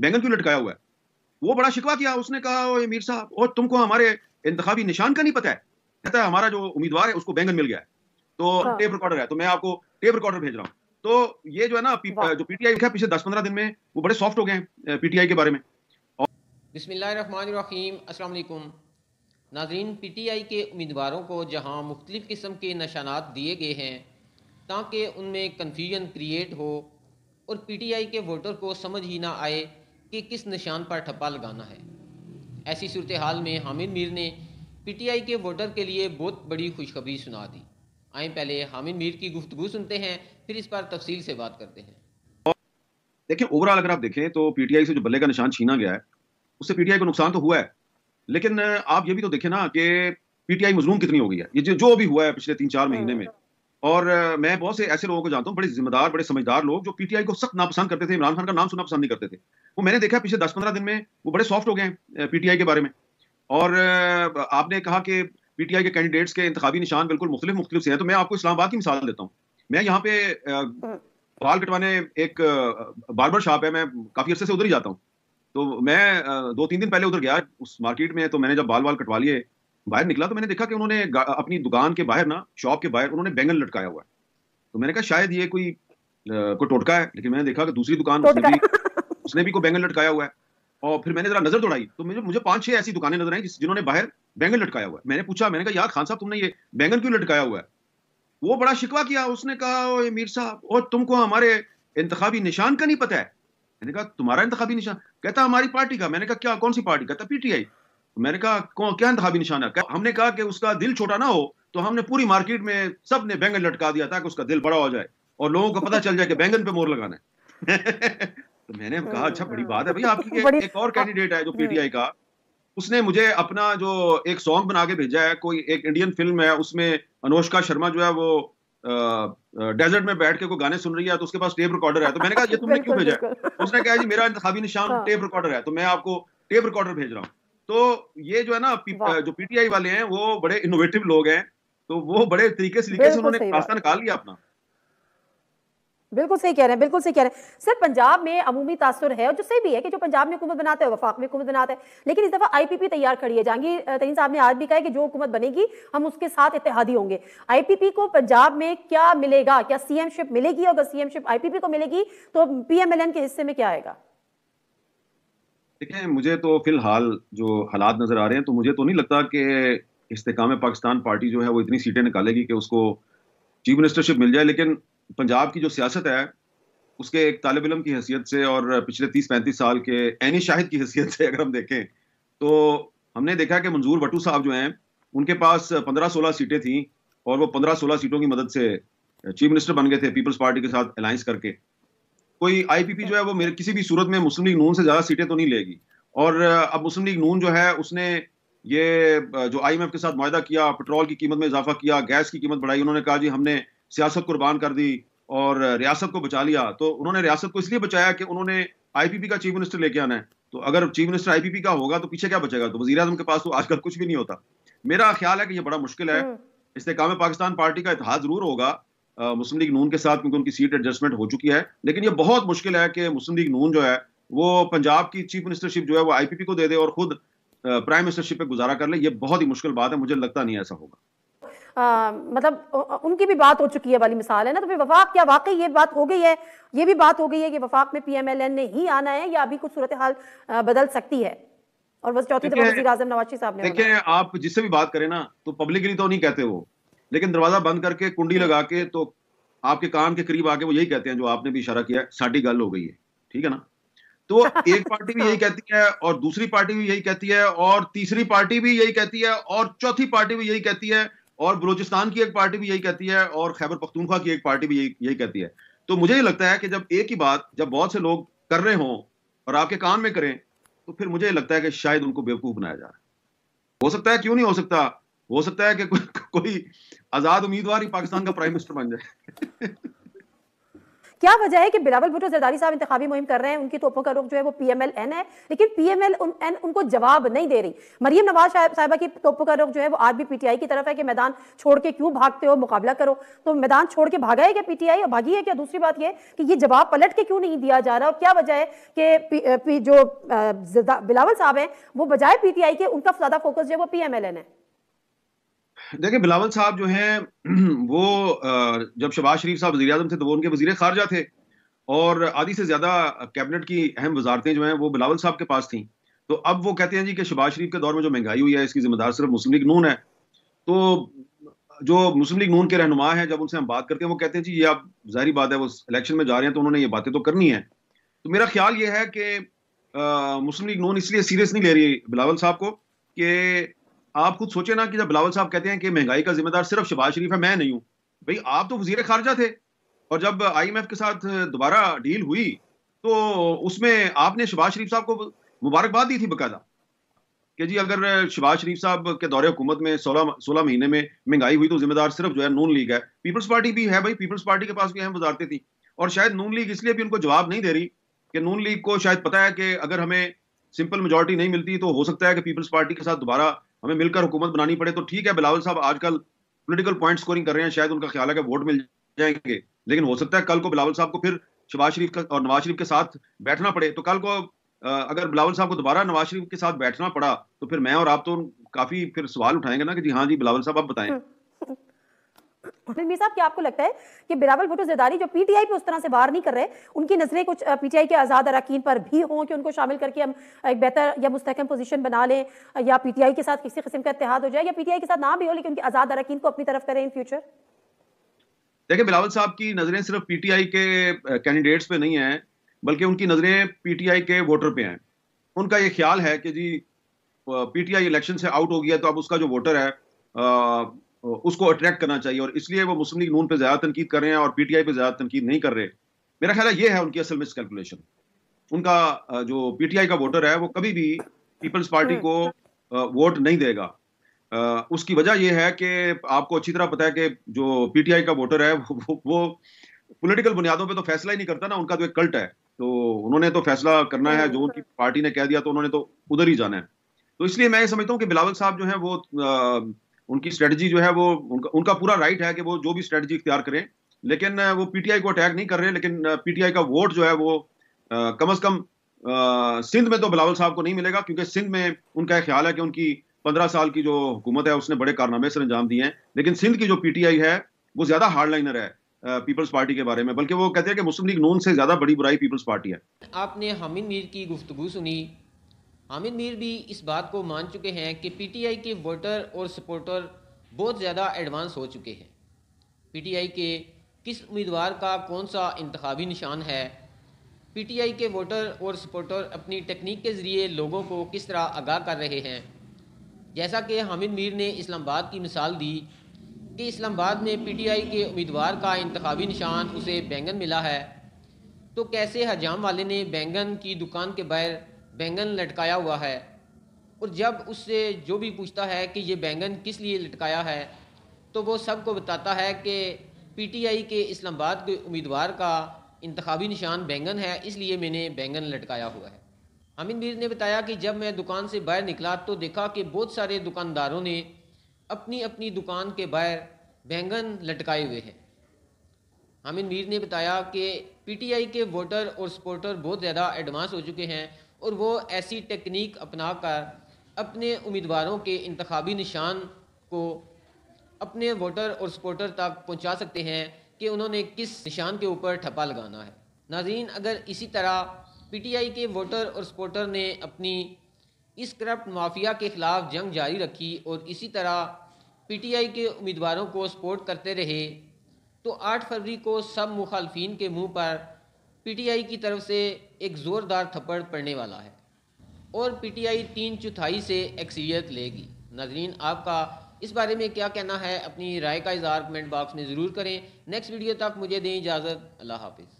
बैंगन क्यों लटकाया हुआ है वो बड़ा शिकवा किया उसने कहा मीर साहब और तुमको हमारे इंतबी निशान का नहीं पता है कहता है हमारा जो उम्मीदवार है उसको बैंगन मिल गया है तो हाँ। टेप रिकॉर्डर है तो मैं आपको टेप रिकॉर्डर भेज रहा हूँ तो ये जो है ना जो पीटीआई लिखा पिछले दस पंद्रह दिन में वो बड़े सॉफ्ट हो गए हैं पीटीआई के बारे में और... बिस्मिल्लाहिर्रहमानिर्रहीम अस्सलाम वालेकुम नाजरीन पीटीआई के उम्मीदवारों को जहाँ मुख्तलिफ़ किस्म के निशानात दिए गए हैं ताकि उनमें कन्फ्यूजन क्रिएट हो और पी टी आई के वोटर को समझ ही ना आए कि किस निशान पर ठप्पा लगाना है ऐसी सूरत हाल में हामिद मीर ने पीटीआई के वोटर के लिए बहुत बड़ी खुशखबरी सुना दी आए पहले हामिद मीर की गुफ्तु सुनते हैं फिर इस पर तफसील से बात करते हैं देखिए ओवरऑल अगर आप देखें तो पीटीआई से जो बल्ले का निशान छीना गया है उससे पीटीआई को नुकसान तो हुआ है लेकिन आप ये भी तो देखें ना कि पीटीआई मजलूम कितनी हो गई है ये जो भी हुआ है पिछले तीन चार महीने में और मैं बहुत से ऐसे लोगों को जानता हूँ बड़े जिम्मेदार बड़े समझदार लोग जो पीटीआई को सख्त नापसंद करते थे इमरान खान का नाम सुनना पसंद नहीं करते थे वो मैंने देखा पिछले दस पंद्रह दिन में वो बड़े सॉफ्ट हो गए हैं पीटीआई के बारे में और आपने कहा कि पीटीआई के कैंडिडेट्स के इंतजामी निशान बिल्कुल मुख्तु मुख्तलिफ से हैं तो मैं आपको इस्लामाबाद की मिसाल देता हूँ मैं यहाँ पे बाल कटवाने एक बारबर शॉप है मैं काफ़ी अर्से से उधर ही जाता हूँ तो मैं दो तीन दिन पहले उधर गया उस मार्केट में तो मैंने जब बाल बाल कटवा लिए बाहर निकला तो मैंने देखा कि उन्होंने अपनी दुकान के बाहर ना शॉप के बाहर उन्होंने बैंगन लटकाया हुआ है तो मैंने कहा शायद ये कोई को टोटका है लेकिन मैंने देखा कि दूसरी दुकान उसने भी उसने भी कोई बैंगन लटकाया हुआ है और फिर मैंने जरा नजर दौड़ाई तो मुझे मुझे पांच छह ऐसी दुकानें नजर आई जिन्होंने बाहर बैंगन लटकाया हुआ है मैंने पूछा मैंने कहा यार खान साहब तुमने ये बैंगन क्यों लटकाया हुआ है वो बड़ा शिकवा किया उसने कहा मीर साहब और तुमको हमारे इंतखाबी निशान का नहीं पता है मैंने कहा तुम्हारा इंतखाबी निशान कहता हमारी पार्टी का मैंने कहा क्या कौन सी पार्टी कहता पीटीआई मैंने कहा क्या इंतबी निशाना हमने कहा कि उसका दिल छोटा ना हो तो हमने पूरी मार्केट में सब ने बैंगन लटका दिया ताकि उसका दिल बड़ा हो जाए और लोगों को पता चल जाए कि बैंगन पे मोर लगाना है तो मैंने कहा अच्छा बड़ी हाँ। बात है भैया आपकी एक और कैंडिडेट है जो हाँ। पीटीआई का उसने मुझे अपना जो एक सॉन्ग बना के भेजा है कोई एक इंडियन फिल्म है उसमें अनुष्का शर्मा जो है वो डेजर्ट में बैठ के कोई गाने सुन रही है तो उसके पास टेप रिकॉर्डर है तो मैंने कहा ये तुमने क्यों भेजा उसने कहा जी मेरा इंतजामी निशान हाँ। टेप रिकॉर्डर है तो मैं आपको टेप रिकॉर्डर भेज रहा हूँ तो ये जो है ना जो पीटीआई वाले हैं वो बड़े इनोवेटिव लोग हैं तो वो बड़े तरीके से उन्होंने रास्ता निकाल लिया अपना बिल्कुल सही कह रहे हैं बिल्कुल सही कह रहे हैं सर पंजाब में अमूमी तासर है और जो सही भी है कि जो पंजाब में हुकूमत बनाते हैं वफाक में हुकूमत बनाते हैं लेकिन इस दफ़ा आईपीपी तैयार खड़ी है जहांगीर तरीन साहब ने आज भी कहा कि जो हुकूमत बनेगी हम उसके साथ इतिहादी होंगे आईपीपी को पंजाब में क्या मिलेगा क्या सीएमशिप मिलेगी अगर सीएमशिप आईपीपी को मिलेगी तो पीएमएलएन के हिस्से में क्या आएगा देखिए मुझे तो फिलहाल जो हालात नज़र आ रहे हैं तो मुझे तो नहीं लगता कि इस्तेकाम पाकिस्तान पार्टी जो है वो इतनी सीटें निकालेगी कि उसको चीफ मिनिस्टरशिप मिल जाए लेकिन पंजाब की जो सियासत है उसके एक तालब इलम की हैसियत से और पिछले तीस पैंतीस साल के एनी शाहिद की हैसियत से अगर हम देखें तो हमने देखा कि मंजूर भटू साहब जो हैं उनके पास पंद्रह सोलह सीटें थीं और वो पंद्रह सोलह सीटों की मदद से चीफ मिनिस्टर बन गए थे पीपल्स पार्टी के साथ अलाइंस करके कोई आईपीपी जो है वो मेरे किसी भी सूरत में मुस्लिम लीग नून से ज्यादा सीटें तो नहीं लेगी और अब मुस्लिम लीग नून जो है उसने ये जो आईएमएफ के साथ माहा किया पेट्रोल की कीमत में इजाफा किया गैस की कीमत बढ़ाई उन्होंने कहा जी हमने सियासत कुर्बान कर दी और रियासत को बचा लिया तो उन्होंने रियासत को इसलिए बचाया कि उन्होंने आईपीपी का चीफ मिनिस्टर लेके आना है तो अगर चीफ मिनिस्टर आईपीपी का होगा तो पीछे क्या बचेगा तो वजी के पास तो आजकल कुछ भी नहीं होता मेरा ख्याल है कि यह बड़ा मुश्किल है हम्म। इस्तेकाम पाकिस्तान पार्टी का इतिहास जरूर होगा मुस्लिम लीग नून के साथ क्योंकि उनकी सीट एडजस्टमेंट हो चुकी है लेकिन ये बहुत मुश्किल है कि मुस्लिम लीग नून जो है वो पंजाब की चीफ मिनिस्टरशिप जो है वो आईपीपी को दे दे और खुद प्राइम मिनिस्टरशिप पे गुजारा कर ले ये बहुत ही मुश्किल बात है मुझे लगता नहीं ऐसा होगा आ, मतलब उनकी भी बात हो चुकी है वाली मिसाल है ना तो फिर वफाक क्या वाकई ये बात हो गई है ये भी बात हो गई है कि वफाक में पीएमएलएन ने ही आना है या अभी कुछ सूरत हाल बदल सकती है और बस चौथी दफा वजी आजम नवाज साहब ने देखिए आप जिससे भी बात करें ना तो पब्लिकली तो नहीं कहते वो लेकिन दरवाजा बंद करके कुंडी लगा के तो आपके कान के करीब आके वो यही कहते हैं जो आपने भी इशारा किया है गल हो गई है ठीक है ना तो एक पार्टी भी यही कहती है और दूसरी पार्टी भी यही कहती है और तीसरी पार्टी भी यही कहती है और चौथी पार्टी भी यही कहती है और बलोचिस्तान की एक पार्टी भी यही कहती है और खैबर पख्तूनख्वा की एक पार्टी भी यही यही कहती है तो मुझे ये लगता है कि जब एक ही बात जब बहुत से लोग कर रहे हों और आपके कान में करें तो फिर मुझे लगता है कि शायद उनको बेवकूफ़ बनाया जा रहा है हो सकता है क्यों नहीं हो सकता हो सकता है कि कोई कोई आजाद उम्मीदवार ही पाकिस्तान का प्राइम मिनिस्टर बन जाए क्या वजह है कि बिलावल भुट्टो जरदारी साहब इंतजामी मुहिम कर रहे हैं उनकी तोपों का रुख जो है वो पी एम एल एन है लेकिन पी एम एल एन उनको जवाब नहीं दे रही मरियम नवाज साहबा की तोपों का रुख जो है वो आज भी पीटीआई की तरफ है कि मैदान छोड़ के क्यों भागते हो मुकाबला करो तो मैदान छोड़ के भागा है क्या पीटीआई भागी है क्या दूसरी बात यह कि ये जवाब पलट के क्यों नहीं दिया जा रहा और क्या वजह है कि जो बिलावल साहब हैं वो बजाय पीटीआई के उनका ज्यादा फोकस जो है वो पी एम एल एन है देखिए बिलावल साहब जो हैं वो जब शबाज शरीफ साहब वजी थे तो वो उनके वजीर खारजा थे और आधी से ज़्यादा कैबिनेट की अहम वजारतें जो हैं वो बिलावल साहब के पास थी तो अब वो कहते हैं जी कि शबाज शरीफ के दौर में जो महंगाई हुई है इसकी जिम्मेदार सिर्फ मुस्लिम लीग नून है तो जो मुस्लिम लीग नून के रहनुमा हैं जब उनसे हम बात करते हैं वो कहते हैं जी ये आप जाहिर बात है वो इलेक्शन में जा रहे हैं तो उन्होंने ये बातें तो करनी है तो मेरा ख्याल ये है कि मुस्लिम लीग नून इसलिए सीरियस नहीं ले रही बिलावल साहब को कि आप खुद सोचे ना कि जब बिलावल साहब कहते हैं कि महंगाई का जिम्मेदार सिर्फ शबाज शरीफ है मैं नहीं हूँ भाई आप तो वजीर खारजा थे और जब आईएमएफ के साथ दोबारा डील हुई तो उसमें आपने शबाज शरीफ साहब को मुबारकबाद दी थी बकायदा कि जी अगर शबाज शरीफ साहब के दौरे हुकूमत में सोलह सोलह महीने में महंगाई हुई तो जिम्मेदार सिर्फ जो है नून लीग है पीपल्स पार्टी भी है भाई पीपल्स पार्टी के पास भी अहम वजारतें थी और शायद नून लीग इसलिए भी उनको जवाब नहीं दे रही कि नून लीग को शायद पता है कि अगर हमें सिंपल मेजोरिटी नहीं मिलती तो हो सकता है कि पीपल्स पार्टी के साथ दोबारा हमें मिलकर हुकूमत बनानी पड़े तो ठीक है बिलावल साहब आजकल पोलिटिकल पॉइंट स्कोरिंग कर रहे हैं शायद उनका ख्याल है कि वोट मिल जाएंगे लेकिन हो सकता है कल को बिलावल साहब को फिर शबाज शरीफ का और नवाज शरीफ के साथ बैठना पड़े तो कल को अगर बिलावल साहब को दोबारा नवाज शरीफ के साथ बैठना पड़ा तो फिर मैं और आप तो काफी फिर सवाल उठाएंगे ना कि जी हाँ जी बिलावल साहब आप बताएं मीर साहब क्या आपको लगता है कि बिलावल भुट्टो जरदारी जो पीटीआई पे उस तरह से वार नहीं कर रहे उनकी नजरें कुछ पीटीआई के आज़ाद अरकान पर भी हों कि उनको शामिल करके हम एक बेहतर या मुस्तकम पोजीशन बना लें या पीटीआई के साथ किसी किस्म का इतिहाद हो जाए या पीटीआई के साथ ना भी हो लेकिन उनके आज़ाद अरकान को अपनी तरफ करें इन फ्यूचर देखिए बिलावल साहब की नजरें सिर्फ पीटीआई के कैंडिडेट्स पे नहीं है बल्कि उनकी नजरें पीटीआई के वोटर पे हैं उनका ये ख्याल है कि जी पीटीआई इलेक्शन से आउट हो गया तो अब उसका जो वोटर है उसको अट्रैक्ट करना चाहिए और इसलिए वो मुस्लिम लीग नून पे ज्यादा तनकीद कर रहे हैं और पीटीआई पे ज्यादा तनकीद नहीं कर रहे मेरा ख्याल ये है उनकी असल कैलकुलेशन उनका जो पीटीआई का वोटर है वो कभी भी पीपल्स हम्म। पार्टी को वोट नहीं देगा उसकी वजह यह है कि आपको अच्छी तरह पता है कि जो पीटीआई का वोटर है वो, वो पॉलिटिकल बुनियादों पे तो फैसला ही नहीं करता ना उनका तो एक कल्ट है तो उन्होंने तो फैसला करना है जो उनकी पार्टी ने कह दिया तो उन्होंने तो उधर ही जाना है तो इसलिए मैं ये समझता हूँ कि बिलावल साहब जो है वो उनकी स्ट्रेटजी जो है वो उनका उनका पूरा राइट है कि वो जो भी स्ट्रेटजी इख्तियार करें लेकिन वो पीटीआई को अटैक नहीं कर रहे लेकिन पीटीआई का वोट जो है वो आ, कम अज कम सिंध में तो बिलावल साहब को नहीं मिलेगा क्योंकि सिंध में उनका ख्याल है कि उनकी पंद्रह साल की जो हुकूमत है उसने बड़े कारनामे सर अंजाम दिए हैं लेकिन सिंध की जो पीटीआई है वो ज्यादा हार्ड लाइनर है पीपल्स पार्टी के बारे में बल्कि वो कहते हैं कि मुस्लिम लीग नून से ज्यादा बड़ी बुराई पीपल्स पार्टी है आपने हमिद मीर की गुफ्तु सुनी हामिद मीर भी इस बात को मान चुके हैं कि पीटीआई के वोटर और सपोर्टर बहुत ज़्यादा एडवांस हो चुके हैं पीटीआई के किस उम्मीदवार का कौन सा इंतवी निशान है पीटीआई के वोटर और सपोर्टर अपनी टेक्निक के ज़रिए लोगों को किस तरह आगाह कर रहे हैं जैसा कि हामिद मीर ने इस्लामाबाद की मिसाल दी कि इस्लामाबाद में पीटीआई के उम्मीदवार का इंतवी निशान उसे बैंगन मिला है तो कैसे हजाम वाले ने बैंगन की दुकान के बाहर बैंगन लटकाया हुआ है और जब उससे जो भी पूछता है कि ये बैंगन किस लिए लटकाया है तो वो सबको बताता है कि पीटीआई के इस्लामाबाद के उम्मीदवार का इंतबी निशान बैंगन है इसलिए मैंने बैंगन लटकाया हुआ है हामिद मीर ने बताया कि जब मैं दुकान से बाहर निकला तो देखा कि बहुत सारे दुकानदारों ने अपनी अपनी दुकान के बाहर बैंगन लटकाए हुए हैं हामिद मीर ने बताया कि पीटीआई के वोटर और सपोर्टर बहुत ज़्यादा एडवांस हो चुके हैं और वो ऐसी टेक्निक अपना कर अपने उम्मीदवारों के इंतबी निशान को अपने वोटर और सपोर्टर तक पहुंचा सकते हैं कि उन्होंने किस निशान के ऊपर ठप्पा लगाना है नाजीन अगर इसी तरह पीटीआई के वोटर और सपोर्टर ने अपनी इस करप्ट माफिया के ख़िलाफ़ जंग जारी रखी और इसी तरह पीटीआई के उम्मीदवारों को सपोर्ट करते रहे तो 8 फरवरी को सब मुखालफी के मुंह पर पीटीआई की तरफ से एक ज़ोरदार थप्पड़ पड़ने वाला है और पीटीआई तीन चौथाई से अक्सरियत लेगी नाजरीन आपका इस बारे में क्या कहना है अपनी राय का इजहार कमेंट बॉक्स में ज़रूर करें नेक्स्ट वीडियो तक मुझे दें इजाज़त अल्लाह हाफिज़